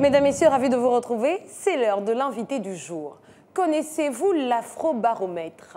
Mesdames, Messieurs, ravi de vous retrouver. C'est l'heure de l'invité du jour. Connaissez-vous l'afrobaromètre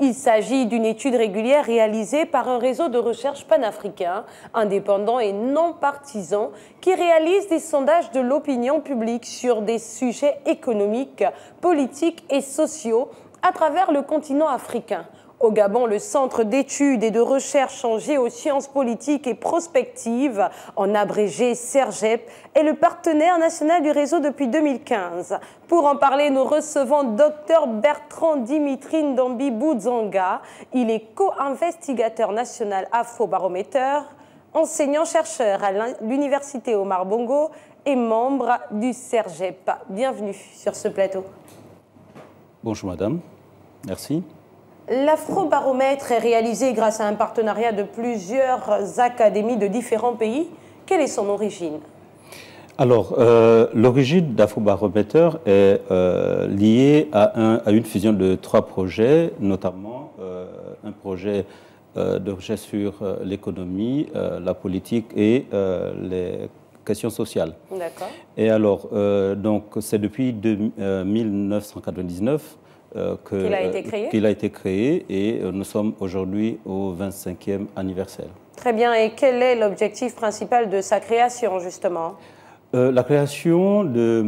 Il s'agit d'une étude régulière réalisée par un réseau de recherche panafricain, indépendant et non partisan, qui réalise des sondages de l'opinion publique sur des sujets économiques, politiques et sociaux à travers le continent africain. Au Gabon, le Centre d'études et de recherche en géosciences politiques et prospectives, en abrégé SERGEP, est le partenaire national du réseau depuis 2015. Pour en parler, nous recevons Dr Bertrand Dimitri d'ambi Boudzanga. Il est co-investigateur national Afobaromètre, enseignant-chercheur à l'Université Omar Bongo et membre du SERGEP. Bienvenue sur ce plateau. Bonjour madame, merci. L'afrobaromètre est réalisé grâce à un partenariat de plusieurs académies de différents pays. Quelle est son origine alors, euh, l'origine d'Afrobaromètre est euh, liée à, une fusion de trois projets, notamment euh, un projet de recherche sur l'économie, la politique et les questions sociales. D'accord. Et alors, donc, c'est depuis 1999 euh, euh, qu'il a été créé. et euh, nous sommes aujourd'hui au 25e anniversaire. Très bien. Et quel est l'objectif principal de sa création, justement La création de,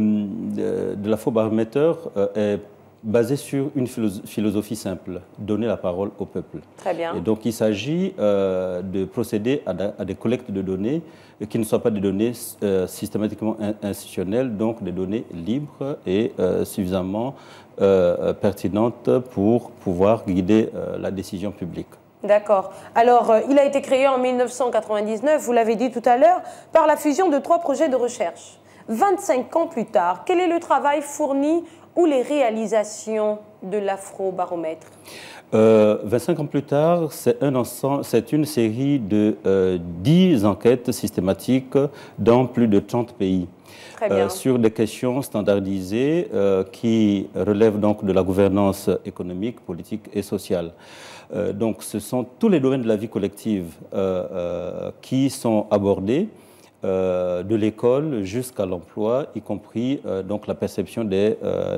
de, de l'Afrobarométeur est basée sur une philosophie simple, donner la parole au peuple. Très bien. Et donc il s'agit de procéder à, des collectes de données qui ne soient pas des données systématiquement institutionnelles, donc des données libres et suffisamment euh, euh, pertinente pour pouvoir guider euh, la décision publique. D'accord. Alors, il a été créé en 1999, vous l'avez dit tout à l'heure, par la fusion de trois projets de recherche. 25 ans plus tard, quel est le travail fourni ou les réalisations de l'afrobaromètre 25 ans plus tard, c'est une série de 10 enquêtes systématiques dans plus de 30 pays. Euh, sur des questions standardisées euh, qui relèvent donc de la gouvernance économique, politique et sociale. Euh, donc ce sont tous les domaines de la vie collective qui sont abordés. de l'école jusqu'à l'emploi, y compris donc la perception des,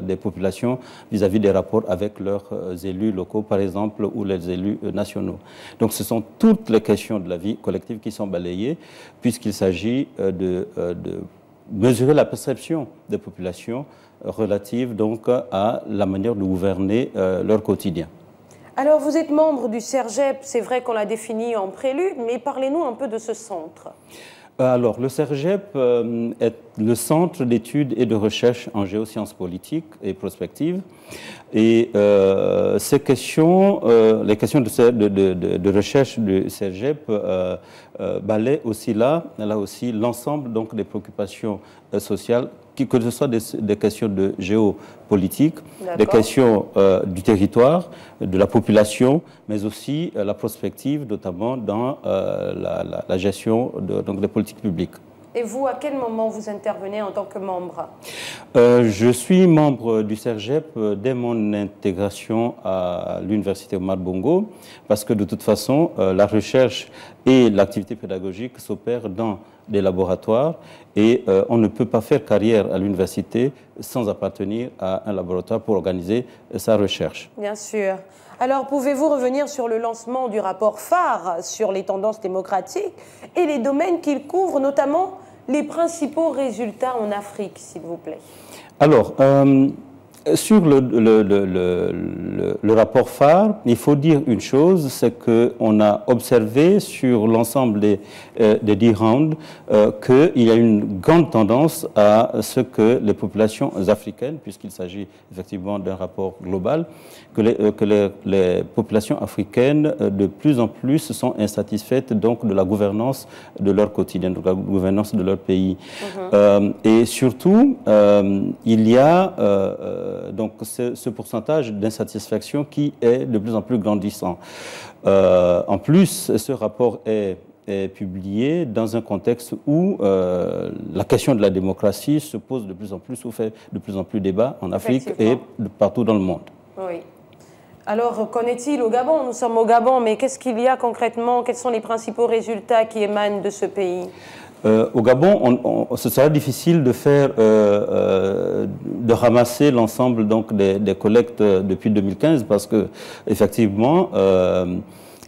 des populations vis-à-vis des rapports avec leurs élus locaux, par exemple, ou les élus nationaux. Donc ce sont toutes les questions de la vie collective qui sont balayées, puisqu'il s'agit de, de mesurer la perception des populations relative donc à la manière de gouverner euh, leur quotidien. Alors vous êtes membre du CERGEP, c'est vrai qu'on l'a défini en prélude, mais parlez-nous un peu de ce centre. Euh, alors le CERGEP euh, est le Centre d'études et de recherche en géosciences politiques et prospectives. Et euh, ces questions, euh, les questions de, de, recherche du CERGEP euh, euh, balaient aussi là, là aussi, l'ensemble donc des préoccupations sociales, que ce soit des, questions de géopolitique, des questions du territoire, de la population, mais aussi la prospective, notamment dans la, la, gestion donc des politiques publiques. Et vous, à quel moment vous intervenez en tant que membre euh, Je suis membre du CERGEP euh, dès mon intégration à l'université Omar Bongo, parce que de toute façon, euh, la recherche et l'activité pédagogique s'opèrent dans des laboratoires et on ne peut pas faire carrière à l'université sans appartenir à un laboratoire pour organiser sa recherche. Bien sûr. Alors, pouvez-vous revenir sur le lancement du rapport phare sur les tendances démocratiques et les domaines qu'il couvre, notamment les principaux résultats en Afrique, s'il vous plaît Alors, euh, sur le, le, rapport phare, il faut dire une chose, c'est que on a observé sur l'ensemble des, euh, des 10 rounds euh, qu'il y a une grande tendance à ce que les populations africaines, puisqu'il s'agit effectivement d'un rapport global, que, les, euh, que les, populations africaines euh, de plus en plus sont insatisfaites donc de la gouvernance de leur quotidien, de la gouvernance de leur pays. Mhm. et surtout, il y a euh, donc, donc ce pourcentage d'insatisfaction qui est de plus en plus grandissant. Euh, en plus, ce rapport est, publié dans un contexte où euh, la question de la démocratie se pose de plus en plus ou fait de plus en plus débat en Afrique et partout dans le monde. Oui. Alors, qu'en est-il au Gabon Nous sommes au Gabon, mais qu'est-ce qu'il y a concrètement Quels sont les principaux résultats qui émanent de ce pays euh, au Gabon, ce sera difficile de faire, euh, euh, de ramasser l'ensemble des, collectes depuis 2015 parce que effectivement,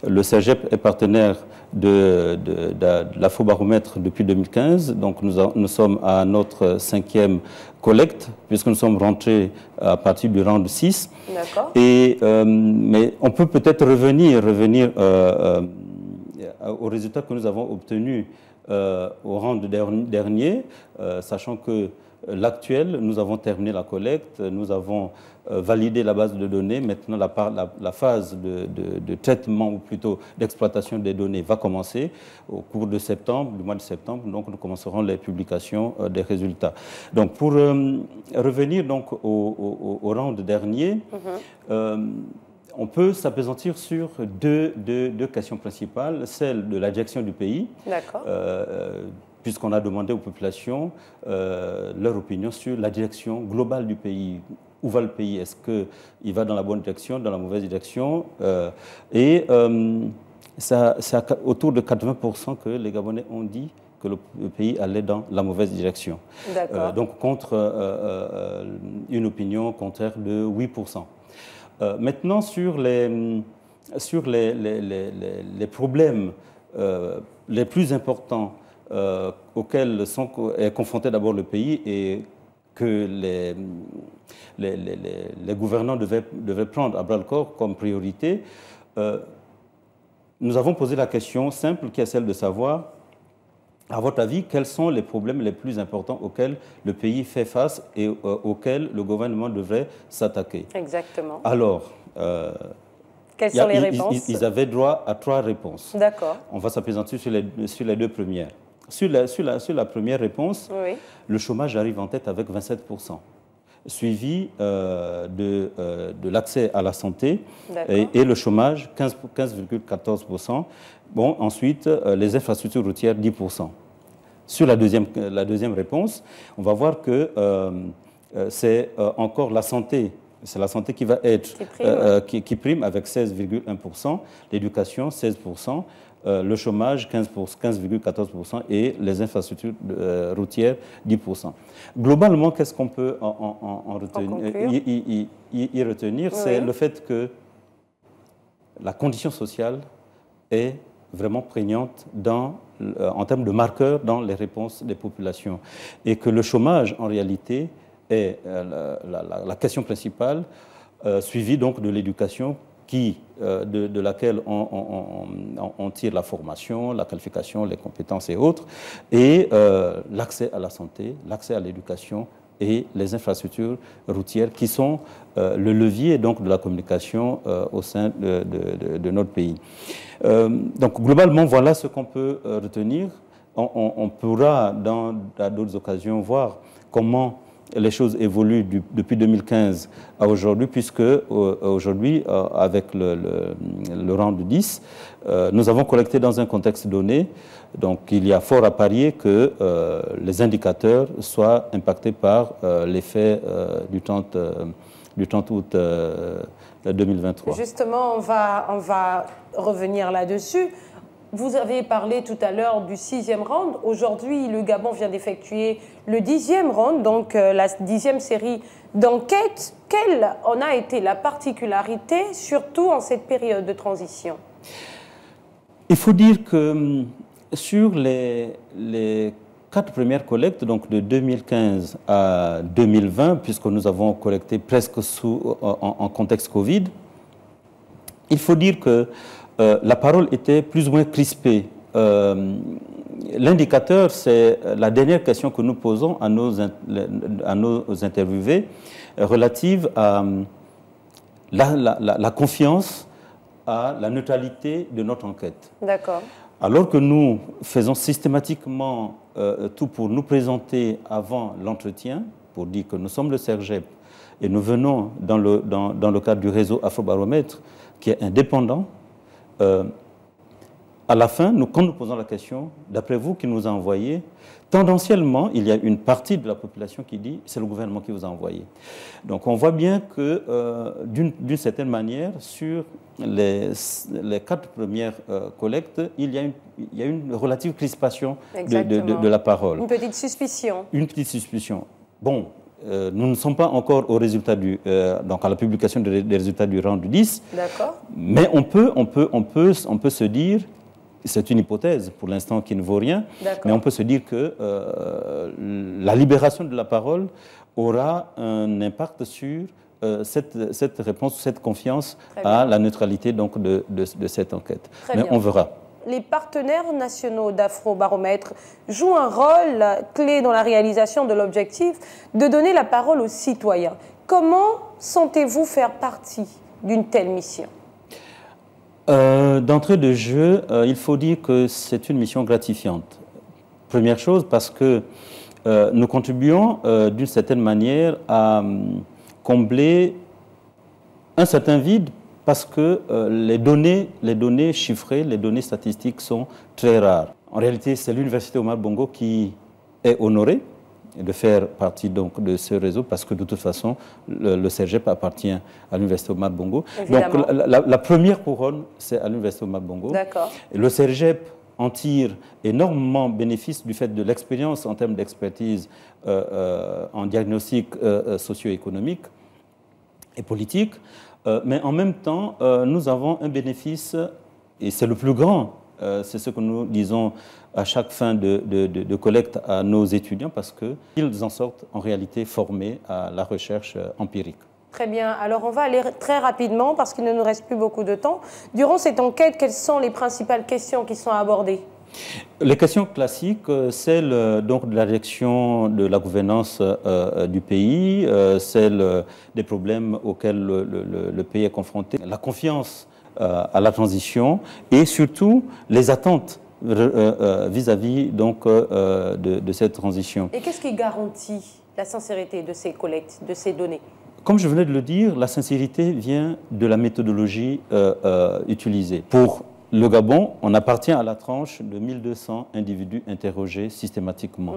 le SAGEP est partenaire de, de, de, Baromètre depuis 2015. Donc nous, sommes à notre cinquième collecte, puisque nous sommes rentrés à partir du rang de 6. Et, mais on peut peut-être revenir, revenir aux résultats que nous avons obtenus euh, au rang de dernier, euh, sachant que l'actuel, nous avons terminé la collecte, nous avons euh, validé la base de données. Maintenant, la, phase de, traitement, ou plutôt d'exploitation des données, va commencer au cours de septembre, du mois de septembre. Donc, nous commencerons les publications des résultats. Donc, pour revenir donc, au, rang de dernier, mm-hmm on peut s'apesantir sur deux, questions principales, celle de direction du pays, euh, euh, puisqu'on a demandé aux populations euh, leur opinion sur la direction globale du pays. Où va le pays Est-ce qu'il va dans la bonne direction, dans la mauvaise direction Et c'est autour de 80% que les Gabonais ont dit que le pays allait dans la mauvaise direction. donc contre une opinion contraire de 8%. Euh, maintenant, sur les, problèmes euh, les plus importants euh, auxquels est confronté d'abord le pays et que les, gouvernants devaient, prendre à bras-le-corps comme priorité, nous avons posé la question simple qui est celle de savoir à votre avis, quels sont les problèmes les plus importants auxquels le pays fait face et euh, auxquels le gouvernement devrait s'attaquer Exactement. Alors. Euh, Quelles sont les réponses ils, avaient droit à trois réponses. D'accord. On va s'apprésenter sur les, sur les deux premières. Sur la, première réponse, le chômage arrive en tête avec 27 suivi euh, de, l'accès à la santé et, le chômage, 15,14%. bon, ensuite, les infrastructures routières, 10%. Sur la deuxième, réponse, on va voir que euh, euh, c'est euh, encore la santé c'est la santé qui va être qui prime, avec 16,1%, l'éducation 16%, le chômage 15,14% et les infrastructures routières 10%. Globalement, qu'est-ce qu'on peut y, retenir C'est le fait que la condition sociale est vraiment prégnante dans euh, en termes de marqueurs dans les réponses des populations. Et que le chômage, en réalité, est euh, la, question principale, euh, suivie donc de l'éducation de, laquelle on, tire la formation, la qualification, les compétences et autres, et l'accès à la santé, l'accès à l'éducation, et les infrastructures routières qui sont euh, le levier donc, de la communication euh, au sein de, notre pays. Euh, donc globalement, voilà ce qu'on peut retenir. On, on, pourra dans d'autres occasions voir comment les choses évoluent depuis 2015 à aujourd'hui, puisque euh, aujourd'hui, euh, avec le, rang de 10, euh, nous avons collecté dans un contexte donné. Donc, il y a fort à parier que les indicateurs soient impactés par l'effet du 30, du août 2023. Justement, on va, on va revenir là-dessus. Vous avez parlé tout à l'heure du sixième round. Aujourd'hui, le Gabon vient d'effectuer le dixième round, donc euh, la dixième série d'enquête. Quelle en a été la particularité, surtout en cette période de transition Il faut dire que hum, sur les, quatre premières collectes, donc de 2015 à 2020, puisque nous avons collecté presque sous, en contexte Covid, il faut dire que euh, la parole était plus ou moins crispée. Euh, l'indicateur, c'est la dernière question que nous posons à nos, à interviewés relative à euh, la, confiance à la neutralité de notre enquête. D'accord. Alors que nous faisons systématiquement tout pour nous présenter avant l'entretien, pour dire que nous sommes le Sergep et nous venons dans le cadre du réseau Afrobaromètre, qui est indépendant, euh, à la fin, quand nous posons la question, d'après vous qui nous a envoyés, tendanciellement, il y a une partie de la population qui dit c'est le gouvernement qui vous a envoyé. Donc on voit bien que, euh, d'une certaine manière, sur les, quatre premières euh, collectes, il y, a une, relative crispation de, de la parole. Une petite suspicion. Une petite suspicion. Bon, euh, nous ne sommes pas encore au résultat du, euh, donc à la publication des, résultats du rang du 10. Mais on peut, on, peut, on, peut, on peut se dire, c'est une hypothèse pour l'instant qui ne vaut rien, mais on peut se dire que euh, la libération de la parole aura un impact sur cette, cette, réponse, cette confiance à la neutralité donc, de, cette enquête. mais on verra les partenaires nationaux d'Afrobaromètre jouent un rôle clé dans la réalisation de l'objectif de donner la parole aux citoyens. Comment sentez-vous faire partie d'une telle mission euh, D'entrée de jeu, euh, il faut dire que c'est une mission gratifiante. Première chose, parce que euh, nous contribuons d'une certaine manière à hum, combler un certain vide parce que euh, les, données, les données chiffrées, les données statistiques sont très rares. En réalité, c'est l'université Omar Bongo qui est honorée de faire partie donc de ce réseau parce que de toute façon, le, CERGEP appartient à l'Université Omar Bongo. Donc la, première couronne, c'est à l'Université Omar Bongo. Le CERGEP en tire énormément bénéfice du fait de l'expérience en termes d'expertise euh, euh, en diagnostic socio-économique et politique. Euh, mais en même temps, euh, nous avons un bénéfice, et c'est le plus grand, euh, c'est ce que nous disons à chaque fin de, collecte à nos étudiants, parce qu'ils en sortent en réalité formés à la recherche empirique. Très bien. Alors on va aller très rapidement parce qu'il ne nous reste plus beaucoup de temps. Durant cette enquête, quelles sont les principales questions qui sont abordées les questions classiques, euh, celles donc, de la direction de la gouvernance euh, euh, du pays, euh, celles des problèmes auxquels le, pays est confronté, la confiance à la transition et surtout les attentes vis-à-vis donc de, de, cette transition. Et qu'est-ce qui garantit la sincérité de ces collectes, de ces données comme je venais de le dire, la sincérité vient de la méthodologie utilisée. Pour le Gabon, on appartient à la tranche de 1200 individus interrogés systématiquement.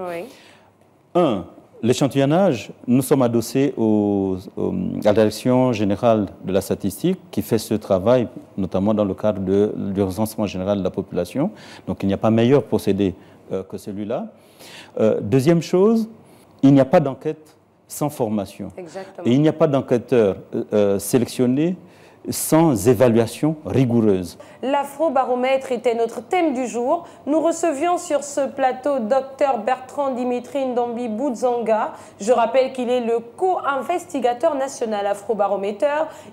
Un, l'échantillonnage, nous sommes adossés aux, à la Direction générale de la statistique qui fait ce travail, notamment dans le cadre de, du recensement général de la population. Donc il n'y a pas meilleur procédé euh, que celui-là. Euh, deuxième chose, il n'y a pas d'enquête sans formation. Exactement. Et il n'y a pas d'enquêteur euh, sélectionné sans évaluation rigoureuse. L'afrobaromètre était notre thème du jour. Nous recevions sur ce plateau Dr Bertrand Dimitri Ndombi Boudzanga. Je rappelle qu'il est le co-investigateur national Afrobaromètre.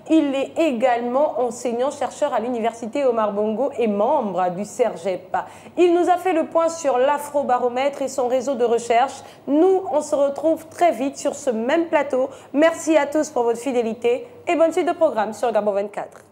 Il est également enseignant-chercheur à l'université Omar Bongo et membre du CERGEP. Il nous a fait le point sur l'afrobaromètre et son réseau de recherche. Nous, on se retrouve très vite sur ce même plateau. Merci à tous pour votre fidélité et bonne suite de programme sur Gabo 24.